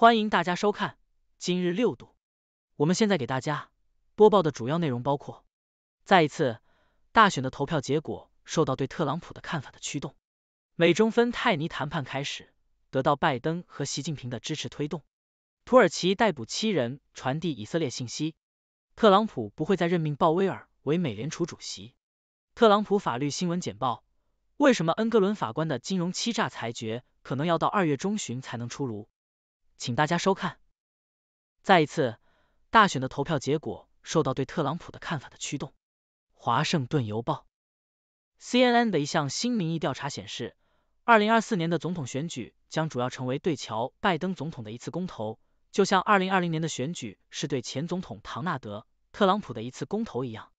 欢迎大家收看今日六度。我们现在给大家播报的主要内容包括：再一次，大选的投票结果受到对特朗普的看法的驱动；美中芬泰尼谈判开始，得到拜登和习近平的支持推动；土耳其逮捕七人，传递以色列信息；特朗普不会再任命鲍威尔为美联储主席；特朗普法律新闻简报：为什么恩格伦法官的金融欺诈裁决可能要到二月中旬才能出炉？请大家收看。再一次，大选的投票结果受到对特朗普的看法的驱动。华盛顿邮报、CNN 的一项新民意调查显示，二零二四年的总统选举将主要成为对乔·拜登总统的一次公投，就像二零二零年的选举是对前总统唐纳德·特朗普的一次公投一样。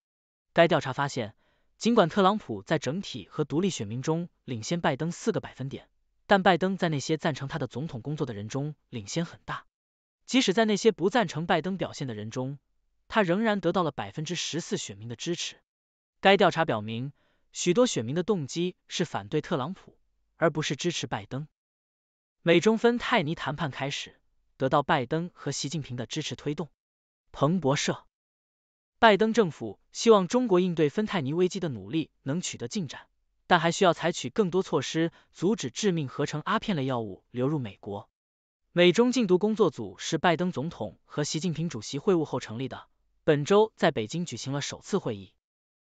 该调查发现，尽管特朗普在整体和独立选民中领先拜登四个百分点。但拜登在那些赞成他的总统工作的人中领先很大，即使在那些不赞成拜登表现的人中，他仍然得到了百分之十四选民的支持。该调查表明，许多选民的动机是反对特朗普，而不是支持拜登。美中芬泰尼谈判开始，得到拜登和习近平的支持推动。彭博社，拜登政府希望中国应对芬太尼危机的努力能取得进展。但还需要采取更多措施，阻止致命合成阿片类药物流入美国。美中禁毒工作组是拜登总统和习近平主席会晤后成立的，本周在北京举行了首次会议。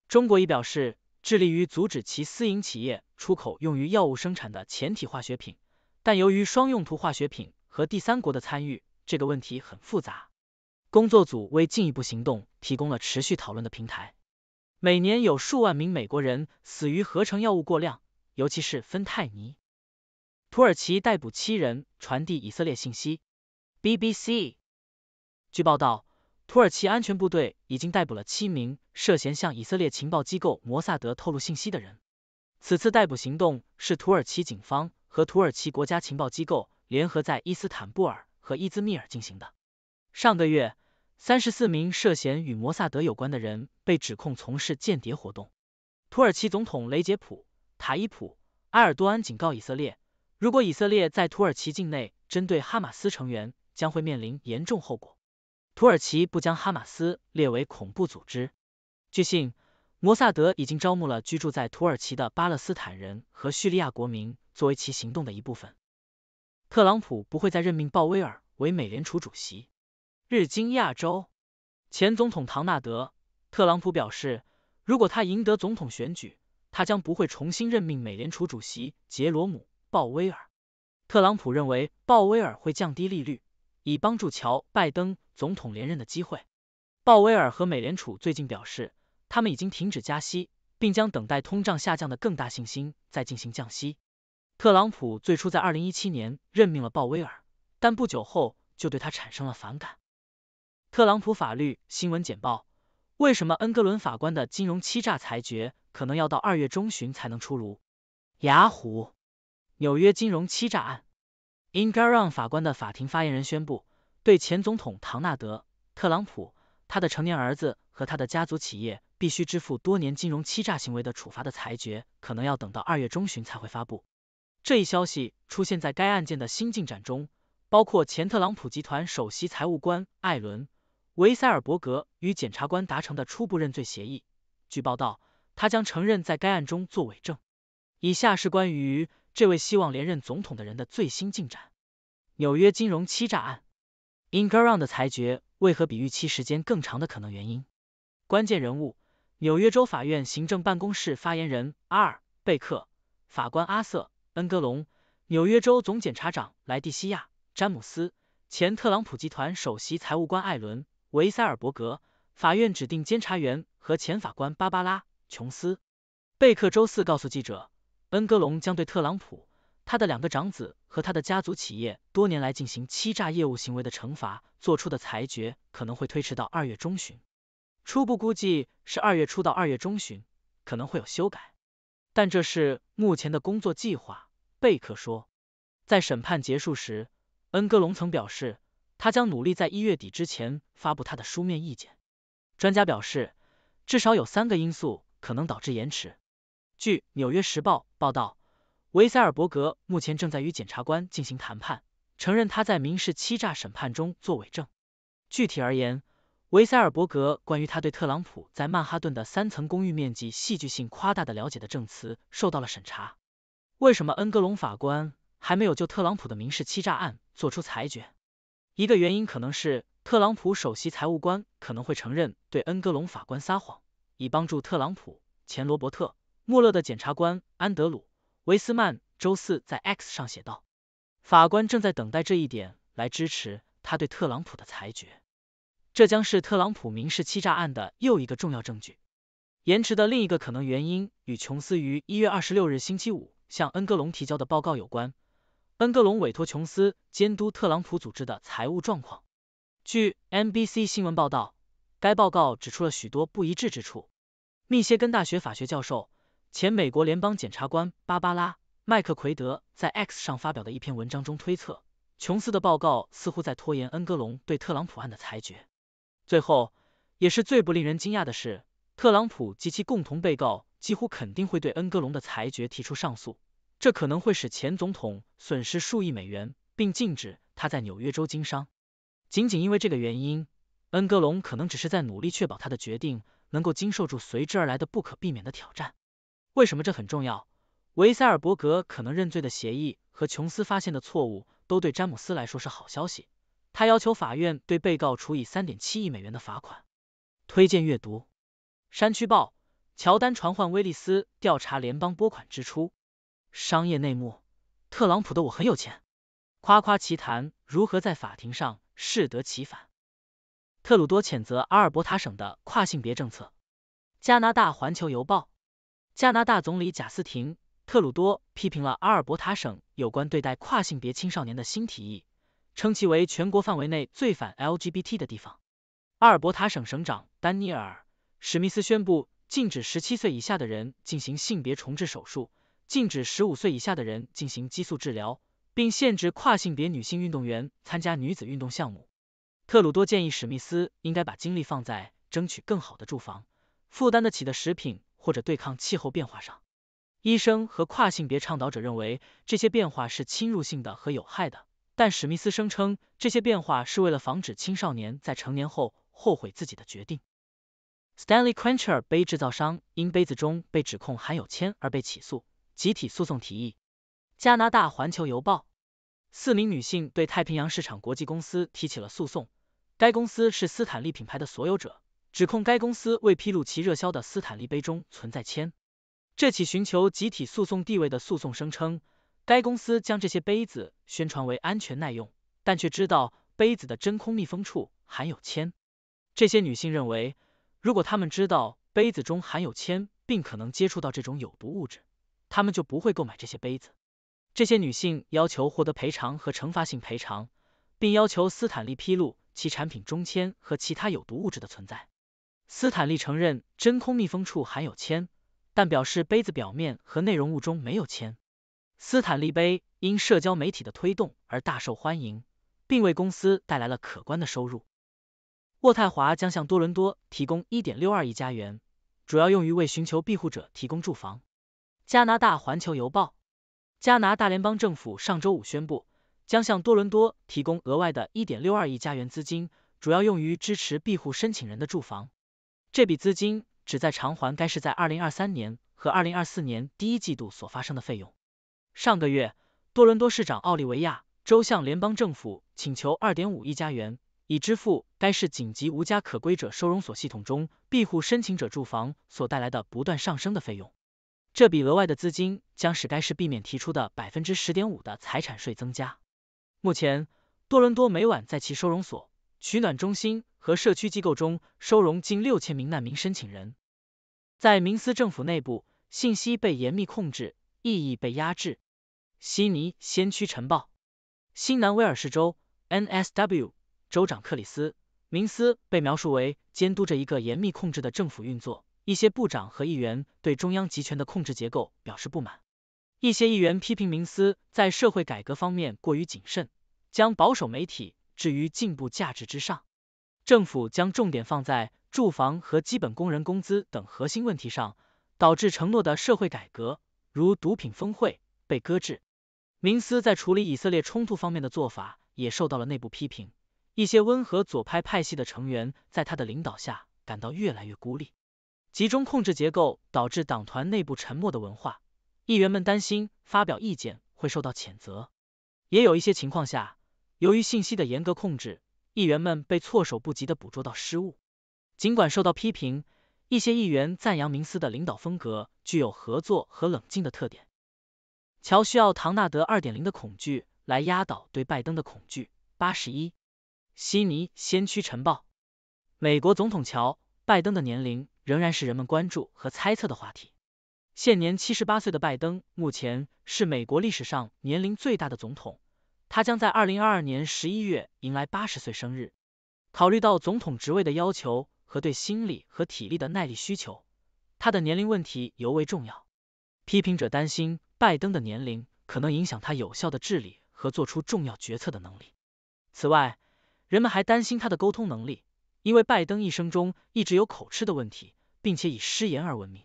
中国已表示致力于阻止其私营企业出口用于药物生产的前体化学品，但由于双用途化学品和第三国的参与，这个问题很复杂。工作组为进一步行动提供了持续讨论的平台。每年有数万名美国人死于合成药物过量，尤其是芬太尼。土耳其逮捕七人传递以色列信息。BBC 据报道，土耳其安全部队已经逮捕了七名涉嫌向以色列情报机构摩萨德透露信息的人。此次逮捕行动是土耳其警方和土耳其国家情报机构联合在伊斯坦布尔和伊兹密尔进行的。上个月。三十四名涉嫌与摩萨德有关的人被指控从事间谍活动。土耳其总统雷杰普·塔伊普·埃尔多安警告以色列，如果以色列在土耳其境内针对哈马斯成员，将会面临严重后果。土耳其不将哈马斯列为恐怖组织。据信，摩萨德已经招募了居住在土耳其的巴勒斯坦人和叙利亚国民作为其行动的一部分。特朗普不会再任命鲍威尔为美联储主席。日经亚洲前总统唐纳德·特朗普表示，如果他赢得总统选举，他将不会重新任命美联储主席杰罗姆·鲍威尔。特朗普认为鲍威尔会降低利率，以帮助乔·拜登总统连任的机会。鲍威尔和美联储最近表示，他们已经停止加息，并将等待通胀下降的更大信心再进行降息。特朗普最初在二零一七年任命了鲍威尔，但不久后就对他产生了反感。特朗普法律新闻简报：为什么恩格伦法官的金融欺诈裁决可能要到二月中旬才能出炉？雅虎，纽约金融欺诈案 i n g r a n g 法官的法庭发言人宣布，对前总统唐纳德·特朗普、他的成年儿子和他的家族企业必须支付多年金融欺诈行为的处罚的裁决，可能要等到二月中旬才会发布。这一消息出现在该案件的新进展中，包括前特朗普集团首席财务官艾伦。维塞尔伯格与检察官达成的初步认罪协议。据报道，他将承认在该案中作伪证。以下是关于这位希望连任总统的人的最新进展：纽约金融欺诈案。Engelund 的裁决为何比预期时间更长的可能原因？关键人物：纽约州法院行政办公室发言人阿尔贝克、法官阿瑟·恩格隆、纽约州总检察长莱蒂西亚·詹姆斯、前特朗普集团首席财务官艾伦。维塞尔伯格法院指定监察员和前法官芭芭拉·琼斯。贝克周四告诉记者，恩格隆将对特朗普、他的两个长子和他的家族企业多年来进行欺诈业务行为的惩罚做出的裁决可能会推迟到二月中旬，初步估计是二月初到二月中旬，可能会有修改，但这是目前的工作计划。贝克说，在审判结束时，恩格隆曾表示。他将努力在一月底之前发布他的书面意见。专家表示，至少有三个因素可能导致延迟。据《纽约时报》报道，维塞尔伯格目前正在与检察官进行谈判，承认他在民事欺诈审判中作伪证。具体而言，维塞尔伯格关于他对特朗普在曼哈顿的三层公寓面积戏剧性夸大的了解的证词受到了审查。为什么恩格隆法官还没有就特朗普的民事欺诈案作出裁决？一个原因可能是，特朗普首席财务官可能会承认对恩格隆法官撒谎，以帮助特朗普。前罗伯特·穆勒的检察官安德鲁·维斯曼周四在 X 上写道：“法官正在等待这一点来支持他对特朗普的裁决，这将是特朗普民事欺诈案的又一个重要证据。”延迟的另一个可能原因与琼斯于一月二十六日星期五向恩格隆提交的报告有关。恩格隆委托琼斯监督特朗普组织的财务状况。据 NBC 新闻报道，该报告指出了许多不一致之处。密歇根大学法学教授、前美国联邦检察官芭芭拉·麦克奎德在 X 上发表的一篇文章中推测，琼斯的报告似乎在拖延恩格隆对特朗普案的裁决。最后，也是最不令人惊讶的是，特朗普及其共同被告几乎肯定会对恩格隆的裁决提出上诉。这可能会使前总统损失数亿美元，并禁止他在纽约州经商。仅仅因为这个原因，恩格隆可能只是在努力确保他的决定能够经受住随之而来的不可避免的挑战。为什么这很重要？维塞尔伯格可能认罪的协议和琼斯发现的错误都对詹姆斯来说是好消息。他要求法院对被告处以三点七亿美元的罚款。推荐阅读：《山区报》乔丹传唤威利斯调查联邦拨款支出。商业内幕，特朗普的我很有钱，夸夸其谈如何在法庭上适得其反。特鲁多谴责阿尔伯塔省的跨性别政策。加拿大环球邮报，加拿大总理贾斯廷·特鲁多批评了阿尔伯塔省有关对待跨性别青少年的新提议，称其为全国范围内最反 LGBT 的地方。阿尔伯塔省省长丹尼尔·史密斯宣布禁止十七岁以下的人进行性别重置手术。禁止十五岁以下的人进行激素治疗，并限制跨性别女性运动员参加女子运动项目。特鲁多建议史密斯应该把精力放在争取更好的住房、负担得起的食品或者对抗气候变化上。医生和跨性别倡导者认为这些变化是侵入性的和有害的，但史密斯声称这些变化是为了防止青少年在成年后后悔自己的决定。Stanley q r e n c h e r 杯制造商因杯子中被指控含有铅而被起诉。集体诉讼提议。加拿大环球邮报，四名女性对太平洋市场国际公司提起了诉讼，该公司是斯坦利品牌的所有者，指控该公司未披露其热销的斯坦利杯中存在铅。这起寻求集体诉讼地位的诉讼声称，该公司将这些杯子宣传为安全耐用，但却知道杯子的真空密封处含有铅。这些女性认为，如果他们知道杯子中含有铅，并可能接触到这种有毒物质。他们就不会购买这些杯子。这些女性要求获得赔偿和惩罚性赔偿，并要求斯坦利披露其产品中铅和其他有毒物质的存在。斯坦利承认真空密封处含有铅，但表示杯子表面和内容物中没有铅。斯坦利杯因社交媒体的推动而大受欢迎，并为公司带来了可观的收入。渥太华将向多伦多提供一点六二亿加元，主要用于为寻求庇护者提供住房。加拿大环球邮报，加拿大联邦政府上周五宣布，将向多伦多提供额外的1.62亿加元资金，主要用于支持庇护申请人的住房。这笔资金旨在偿还该市在2023年和2024年第一季度所发生的费用。上个月，多伦多市长奥利维亚州向联邦政府请求2.5亿加元，以支付该市紧急无家可归者收容所系统中庇护申请者住房所带来的不断上升的费用。这笔额外的资金将使该市避免提出的百分之十点五的财产税增加。目前，多伦多每晚在其收容所、取暖中心和社区机构中收容近六千名难民申请人。在明斯政府内部，信息被严密控制，异议被压制。悉尼先驱晨报，新南威尔士州 （NSW） 州长克里斯·明斯被描述为监督着一个严密控制的政府运作。一些部长和议员对中央集权的控制结构表示不满，一些议员批评明斯在社会改革方面过于谨慎，将保守媒体置于进步价值之上。政府将重点放在住房和基本工人工资等核心问题上，导致承诺的社会改革，如毒品峰会被搁置。明斯在处理以色列冲突方面的做法也受到了内部批评，一些温和左派派系的成员在他的领导下感到越来越孤立。集中控制结构导致党团内部沉默的文化，议员们担心发表意见会受到谴责。也有一些情况下，由于信息的严格控制，议员们被措手不及地捕捉到失误。尽管受到批评，一些议员赞扬明斯的领导风格具有合作和冷静的特点。乔需要唐纳德二点零的恐惧来压倒对拜登的恐惧。八十一，悉尼先驱晨报，美国总统乔拜登的年龄。仍然是人们关注和猜测的话题。现年七十八岁的拜登目前是美国历史上年龄最大的总统，他将在二零二二年十一月迎来八十岁生日。考虑到总统职位的要求和对心理和体力的耐力需求，他的年龄问题尤为重要。批评者担心拜登的年龄可能影响他有效的治理和做出重要决策的能力。此外，人们还担心他的沟通能力。因为拜登一生中一直有口吃的问题，并且以失言而闻名。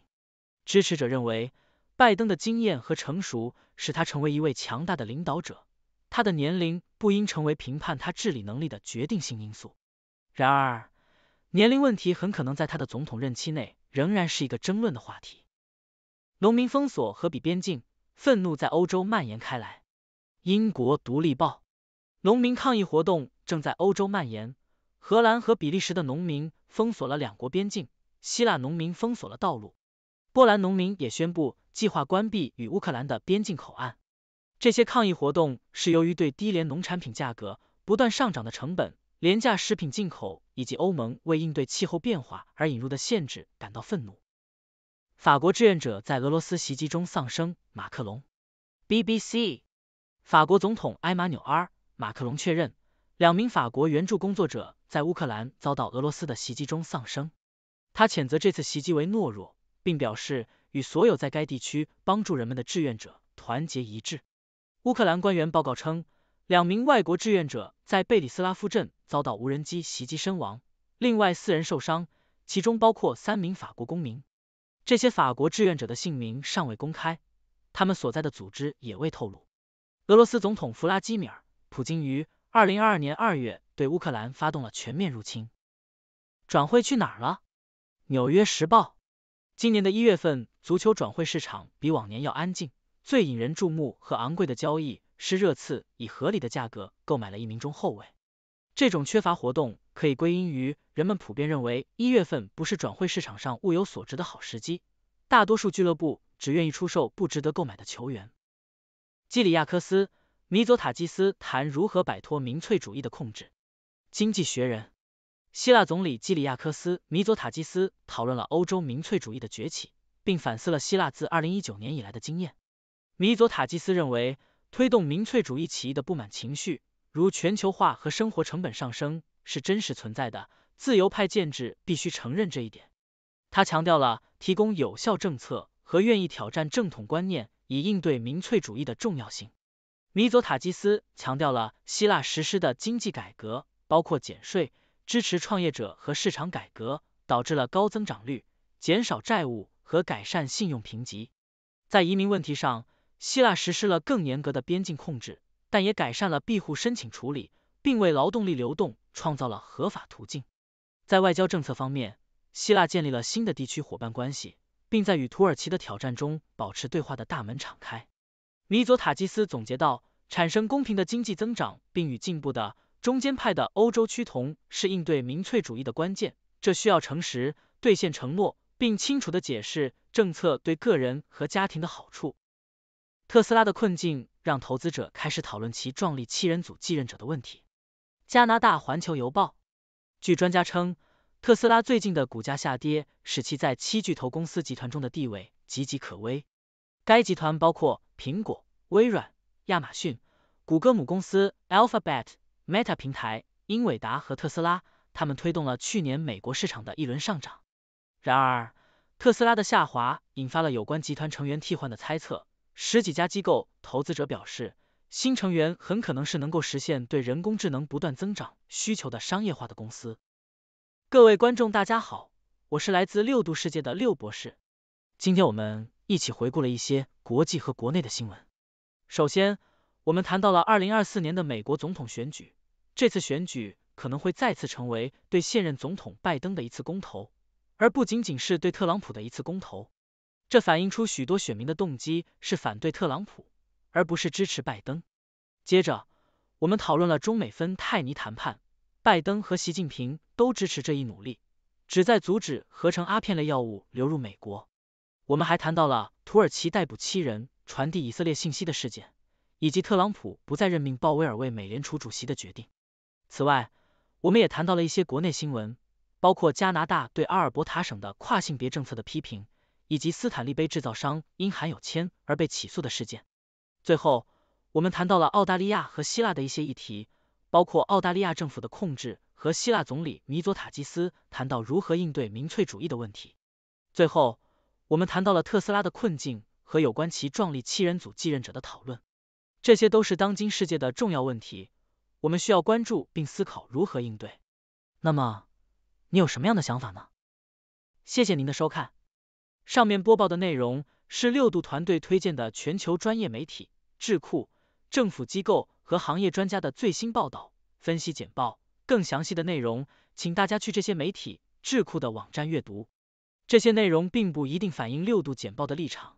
支持者认为，拜登的经验和成熟使他成为一位强大的领导者，他的年龄不应成为评判他治理能力的决定性因素。然而，年龄问题很可能在他的总统任期内仍然是一个争论的话题。农民封锁和比边境愤怒在欧洲蔓延开来。英国《独立报》，农民抗议活动正在欧洲蔓延。荷兰和比利时的农民封锁了两国边境，希腊农民封锁了道路，波兰农民也宣布计划关闭与乌克兰的边境口岸。这些抗议活动是由于对低廉农产品价格、不断上涨的成本、廉价食品进口以及欧盟为应对气候变化而引入的限制感到愤怒。法国志愿者在俄罗斯袭击中丧生，马克龙。BBC，法国总统埃马纽尔·马克龙确认。两名法国援助工作者在乌克兰遭到俄罗斯的袭击中丧生，他谴责这次袭击为懦弱，并表示与所有在该地区帮助人们的志愿者团结一致。乌克兰官员报告称，两名外国志愿者在贝里斯拉夫镇遭到无人机袭击身亡，另外四人受伤，其中包括三名法国公民。这些法国志愿者的姓名尚未公开，他们所在的组织也未透露。俄罗斯总统弗拉基米尔·普京于。二零二二年二月，对乌克兰发动了全面入侵。转会去哪儿了？纽约时报，今年的一月份，足球转会市场比往年要安静。最引人注目和昂贵的交易是热刺以合理的价格购买了一名中后卫。这种缺乏活动可以归因于人们普遍认为一月份不是转会市场上物有所值的好时机。大多数俱乐部只愿意出售不值得购买的球员。基里亚科斯。米佐塔基斯谈如何摆脱民粹主义的控制，《经济学人》希腊总理基里亚科斯·米佐塔基斯讨论了欧洲民粹主义的崛起，并反思了希腊自二零一九年以来的经验。米佐塔基斯认为，推动民粹主义起义的不满情绪，如全球化和生活成本上升，是真实存在的。自由派建制必须承认这一点。他强调了提供有效政策和愿意挑战正统观念以应对民粹主义的重要性。米佐塔基斯强调了希腊实施的经济改革，包括减税、支持创业者和市场改革，导致了高增长率、减少债务和改善信用评级。在移民问题上，希腊实施了更严格的边境控制，但也改善了庇护申请处理，并为劳动力流动创造了合法途径。在外交政策方面，希腊建立了新的地区伙伴关系，并在与土耳其的挑战中保持对话的大门敞开。米佐塔基斯总结道。产生公平的经济增长，并与进步的中间派的欧洲趋同是应对民粹主义的关键。这需要诚实兑现承诺，并清楚地解释政策对个人和家庭的好处。特斯拉的困境让投资者开始讨论其壮丽七人组继任者的问题。加拿大《环球邮报》据专家称，特斯拉最近的股价下跌使其在七巨头公司集团中的地位岌岌可危。该集团包括苹果、微软。亚马逊、谷歌母公司 Alphabet、Meta 平台、英伟达和特斯拉，他们推动了去年美国市场的一轮上涨。然而，特斯拉的下滑引发了有关集团成员替换的猜测。十几家机构投资者表示，新成员很可能是能够实现对人工智能不断增长需求的商业化的公司。各位观众，大家好，我是来自六度世界的六博士。今天我们一起回顾了一些国际和国内的新闻。首先，我们谈到了二零二四年的美国总统选举，这次选举可能会再次成为对现任总统拜登的一次公投，而不仅仅是对特朗普的一次公投。这反映出许多选民的动机是反对特朗普，而不是支持拜登。接着，我们讨论了中美芬泰尼谈判，拜登和习近平都支持这一努力，旨在阻止合成阿片类药物流入美国。我们还谈到了土耳其逮捕七人。传递以色列信息的事件，以及特朗普不再任命鲍威尔为美联储主席的决定。此外，我们也谈到了一些国内新闻，包括加拿大对阿尔伯塔省的跨性别政策的批评，以及斯坦利杯制造商因含有铅而被起诉的事件。最后，我们谈到了澳大利亚和希腊的一些议题，包括澳大利亚政府的控制和希腊总理米佐塔基斯谈到如何应对民粹主义的问题。最后，我们谈到了特斯拉的困境。和有关其壮丽七人组继任者的讨论，这些都是当今世界的重要问题，我们需要关注并思考如何应对。那么，你有什么样的想法呢？谢谢您的收看。上面播报的内容是六度团队推荐的全球专业媒体、智库、政府机构和行业专家的最新报道、分析简报。更详细的内容，请大家去这些媒体、智库的网站阅读。这些内容并不一定反映六度简报的立场。